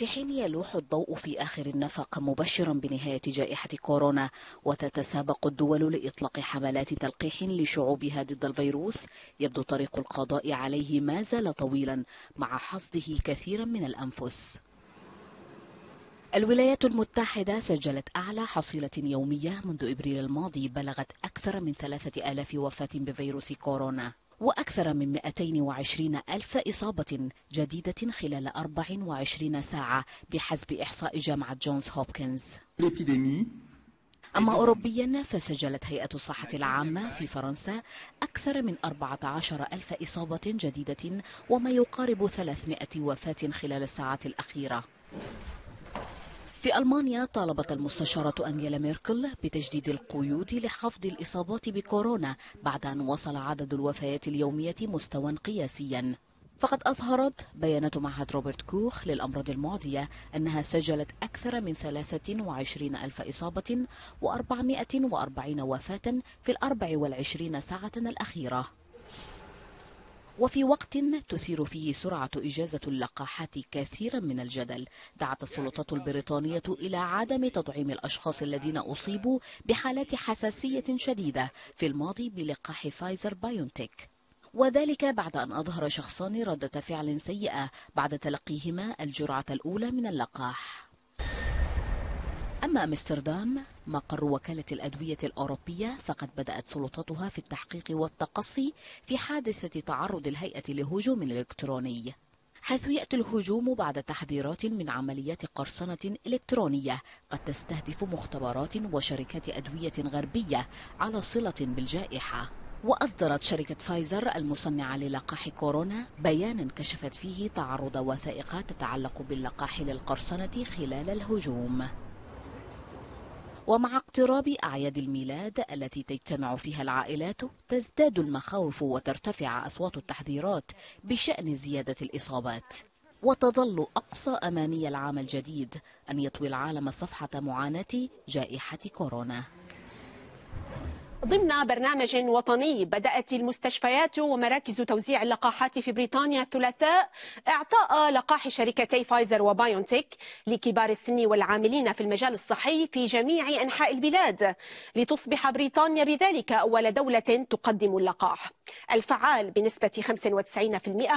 في حين يلوح الضوء في آخر النفق مبشرا بنهاية جائحة كورونا وتتسابق الدول لإطلاق حملات تلقيح لشعوبها ضد الفيروس يبدو طريق القضاء عليه ما زال طويلا مع حصده كثيرا من الأنفس الولايات المتحدة سجلت أعلى حصيلة يومية منذ إبريل الماضي بلغت أكثر من 3000 وفاة بفيروس كورونا وأكثر من 220 ألف إصابة جديدة خلال 24 ساعة بحسب إحصاء جامعة جونز هوبكنز أما أوروبيا فسجلت هيئة الصحة العامة في فرنسا أكثر من 14 ألف إصابة جديدة وما يقارب 300 وفاة خلال الساعات الأخيرة في ألمانيا طالبت المستشارة أنجيلا ميركل بتجديد القيود لحفظ الإصابات بكورونا بعد أن وصل عدد الوفيات اليومية مستوى قياسيا فقد أظهرت بيانات معهد روبرت كوخ للأمراض المعدية أنها سجلت أكثر من 23 ألف إصابة و440 وفاة في الأربع والعشرين ساعة الأخيرة وفي وقت تثير فيه سرعة إجازة اللقاحات كثيرا من الجدل دعت السلطات البريطانية إلى عدم تطعيم الأشخاص الذين أصيبوا بحالات حساسية شديدة في الماضي بلقاح فايزر بايونتيك وذلك بعد أن أظهر شخصان ردة فعل سيئة بعد تلقيهما الجرعة الأولى من اللقاح أما أمستردام مقر وكالة الأدوية الأوروبية فقد بدأت سلطتها في التحقيق والتقصي في حادثة تعرض الهيئة لهجوم إلكتروني حيث يأتي الهجوم بعد تحذيرات من عمليات قرصنة إلكترونية قد تستهدف مختبرات وشركات أدوية غربية على صلة بالجائحة وأصدرت شركة فايزر المصنعة للقاح كورونا بيانا كشفت فيه تعرض وثائق تتعلق باللقاح للقرصنة خلال الهجوم ومع اقتراب أعياد الميلاد التي تجتمع فيها العائلات تزداد المخاوف وترتفع أصوات التحذيرات بشأن زيادة الإصابات وتظل أقصى أماني العام الجديد أن يطوي العالم صفحة معاناة جائحة كورونا ضمن برنامج وطني بدأت المستشفيات ومراكز توزيع اللقاحات في بريطانيا الثلاثاء إعطاء لقاح شركتي فايزر وبايونتيك لكبار السن والعاملين في المجال الصحي في جميع أنحاء البلاد لتصبح بريطانيا بذلك أول دولة تقدم اللقاح الفعال بنسبة 95%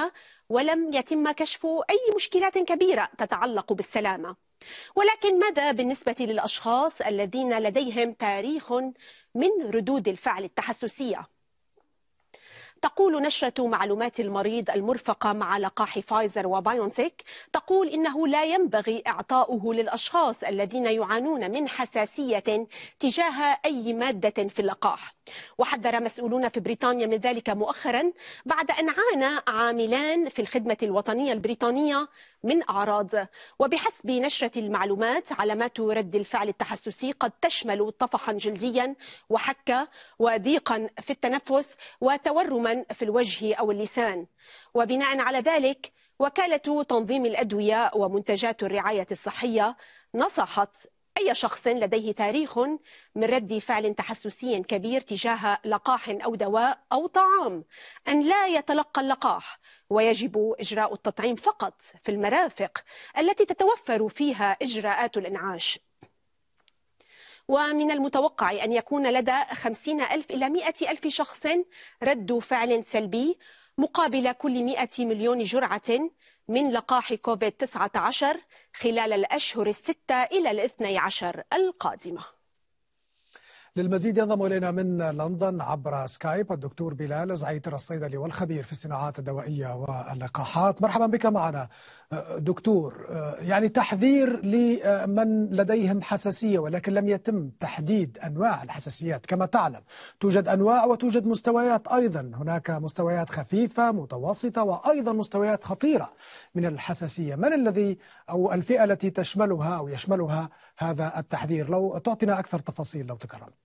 ولم يتم كشف أي مشكلات كبيرة تتعلق بالسلامة ولكن ماذا بالنسبة للأشخاص الذين لديهم تاريخ من ردود الفعل التحسسية؟ تقول نشرة معلومات المريض المرفقة مع لقاح فايزر وبايونتيك تقول إنه لا ينبغي إعطاؤه للأشخاص الذين يعانون من حساسية تجاه أي مادة في اللقاح وحذر مسؤولون في بريطانيا من ذلك مؤخرا بعد أن عانى عاملان في الخدمة الوطنية البريطانية من أعراض وبحسب نشرة المعلومات علامات رد الفعل التحسسي قد تشمل طفحا جلديا وحكة وضيقا في التنفس وتورما في الوجه أو اللسان وبناء على ذلك وكالة تنظيم الأدوية ومنتجات الرعاية الصحية نصحت أي شخص لديه تاريخ من رد فعل تحسسي كبير تجاه لقاح أو دواء أو طعام أن لا يتلقى اللقاح ويجب إجراء التطعيم فقط في المرافق التي تتوفر فيها إجراءات الإنعاش ومن المتوقع أن يكون لدى 50 ألف إلى 100 ألف شخص رد فعل سلبي مقابل كل 100 مليون جرعة من لقاح كوفيد 19 خلال الأشهر الستة إلى الاثني عشر القادمة للمزيد ينضم إلينا من لندن عبر سكايب الدكتور بلال زعيتر الصيدلي والخبير في الصناعات الدوائية واللقاحات مرحبا بك معنا دكتور يعني تحذير لمن لديهم حساسية ولكن لم يتم تحديد أنواع الحساسيات كما تعلم توجد أنواع وتوجد مستويات أيضا هناك مستويات خفيفة متوسطة وأيضا مستويات خطيرة من الحساسية من الذي أو الفئة التي تشملها أو يشملها هذا التحذير لو تعطينا أكثر تفاصيل لو تكرمت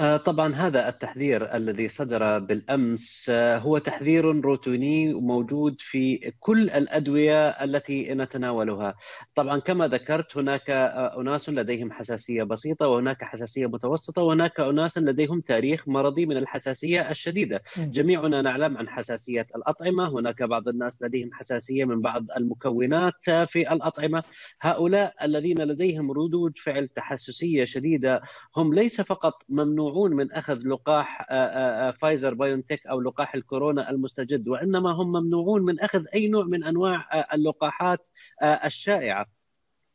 آه، طبعا هذا التحذير الذي صدر بالامس آه، هو تحذير روتيني موجود في كل الادويه التي نتناولها. طبعا كما ذكرت هناك آه، اناس لديهم حساسيه بسيطه وهناك حساسيه متوسطه وهناك اناس لديهم تاريخ مرضي من الحساسيه الشديده. جميعنا نعلم عن حساسيه الاطعمه، هناك بعض الناس لديهم حساسيه من بعض المكونات في الاطعمه. هؤلاء الذين لديهم ردود فعل تحسسيه شديده هم ليس فقط ممنوع ممنوعون من اخذ لقاح آه، آه، آه، فايزر بايونتك او لقاح الكورونا المستجد وانما هم ممنوعون من اخذ اي نوع من انواع اللقاحات الشائعه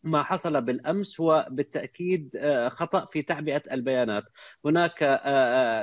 ما حصل بالامس هو بالتاكيد خطا في تعبئه البيانات، هناك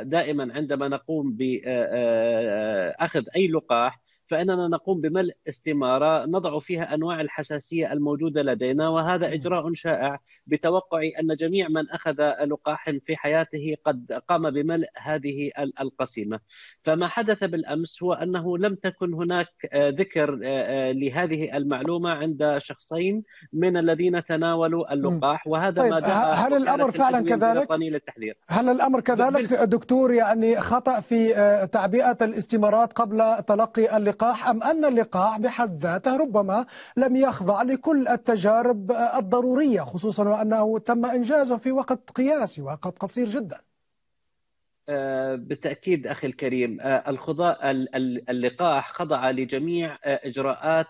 دائما عندما نقوم باخذ اي لقاح فاننا نقوم بملء استماره نضع فيها انواع الحساسيه الموجوده لدينا وهذا اجراء شائع بتوقع ان جميع من اخذ لقاح في حياته قد قام بملء هذه القسيمه فما حدث بالامس هو انه لم تكن هناك آه، ذكر آه، آه، لهذه المعلومه عند شخصين من الذين تناولوا اللقاح وهذا طيب ما دعا هل الامر فعلا كذلك؟ للتحذير. هل الامر كذلك دكتور يعني خطا في تعبئه الاستمارات قبل تلقي اللقاح اللقاح أم أن اللقاح بحد ذاته ربما لم يخضع لكل التجارب الضرورية خصوصا وأنه تم إنجازه في وقت قياسي وقت قصير جداً آه، بالتاكيد اخي الكريم آه، الخضاء اللقاح خضع لجميع آه، اجراءات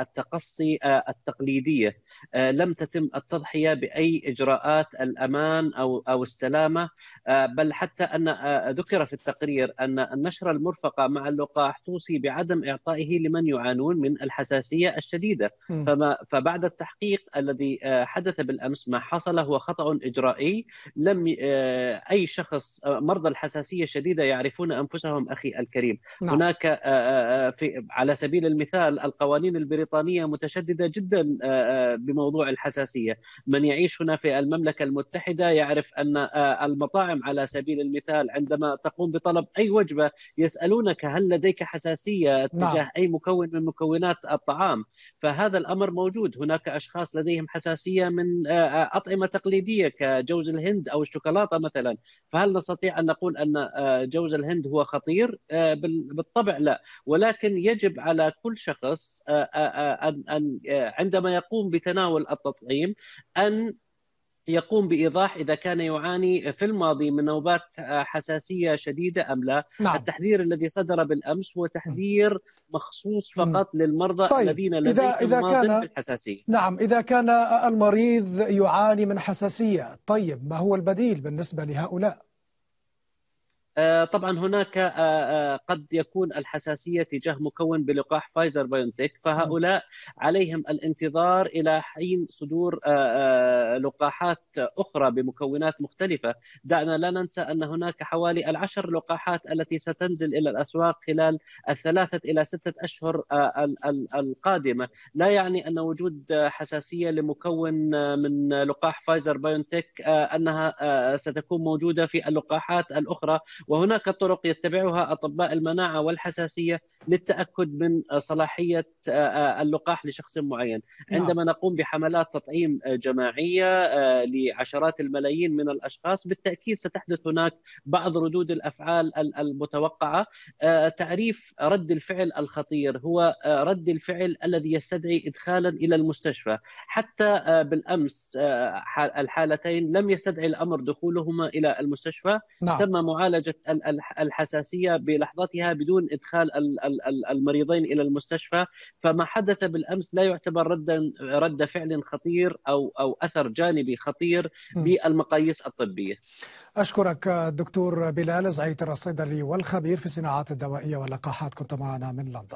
التقصي التقليديه لم تتم التضحيه باي اجراءات الامان او او السلامه بل حتى ان ذكر في التقرير ان النشره المرفقه مع اللقاح توصي بعدم اعطائه لمن يعانون من الحساسيه الشديده فما فبعد التحقيق الذي حدث بالامس ما حصل هو خطا اجرائي لم اي شخص شخص آه، مرضى الحساسيه الشديده يعرفون انفسهم اخي الكريم نعم. هناك آه، آه، في على سبيل المثال القوانين البريطانيه متشدده جدا بموضوع الحساسيه من يعيش هنا في المملكه المتحده يعرف ان المطاعم على سبيل المثال عندما تقوم بطلب اي وجبه يسالونك هل لديك حساسيه نعم. تجاه نعم. اي مكون من مكونات الطعام فهذا الامر موجود هناك اشخاص لديهم حساسيه من اطعمه تقليديه كجوز الهند او الشوكولاته مثلا فهل نستطيع ان نقول ان آه، جوز الهند هو خطير؟ آه، بالطبع لا، ولكن يجب على كل شخص آه، ان عندما يقوم بتناول التطعيم ان يقوم بايضاح اذا كان يعاني في الماضي من نوبات آه، حساسيه شديده ام لا نعم. التحذير الذي صدر بالامس هو تحذير مخصوص فقط للمرضى طيب. الذين لديهم إذا, إذا كان... بالحساسيه نعم اذا كان المريض يعاني من حساسيه طيب ما هو البديل بالنسبه لهؤلاء آه، طبعا هناك آه، آه، قد يكون الحساسيه تجاه مكون بلقاح فايزر بايونتك فهؤلاء عليهم الانتظار الى حين صدور لقاحات اخرى بمكونات مختلفه دعنا لا ننسى ان هناك حوالي العشر لقاحات التي ستنزل الى الاسواق خلال الثلاثه الى سته اشهر القادمه لا يعني ان وجود حساسيه لمكون من لقاح فايزر بايونتك انها ستكون موجوده في اللقاحات الاخرى وهناك طرق يتبعها اطباء المناعه والحساسيه للتاكد من صلاحيه آه، آه، اللقاح لشخص معين نعم. عندما نقوم بحملات تطعيم جماعيه آه، لعشرات الملايين من الاشخاص بالتاكيد ستحدث هناك بعض ردود الافعال المتوقعه تعريف رد الفعل الخطير هو رد الفعل الذي يستدعي ادخالا الى المستشفى حتى بالامس الحالتين لم يستدعي الامر دخولهما الى المستشفى نعم. تم معالجه درجه الحساسيه بلحظتها بدون ادخال المريضين الى المستشفى فما حدث بالامس لا يعتبر ردا رد فعل خطير او او اثر جانبي خطير بالمقاييس الطبيه. اشكرك دكتور بلال زعيتر الصيدلي والخبير في الصناعات الدوائيه واللقاحات كنت معنا من لندن.